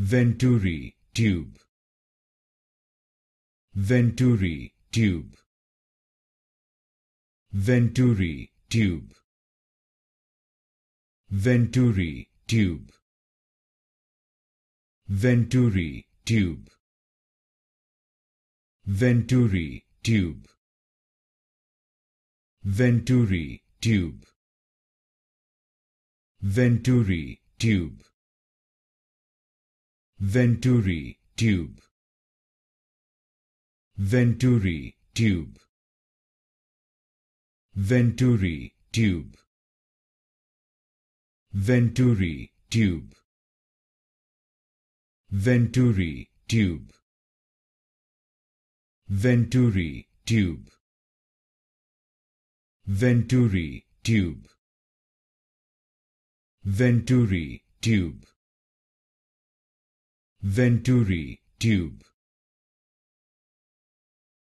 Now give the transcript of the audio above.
Venturi tube. Venturi tube. Venturi tube. Venturi tube. Venturi tube. Venturi tube. Venturi tube. Venturi tube. Venturi tube. Venturi tube. Venturi tube. Venturi tube. Venturi tube. Venturi tube. Venturi tube. Venturi tube. Venturi tube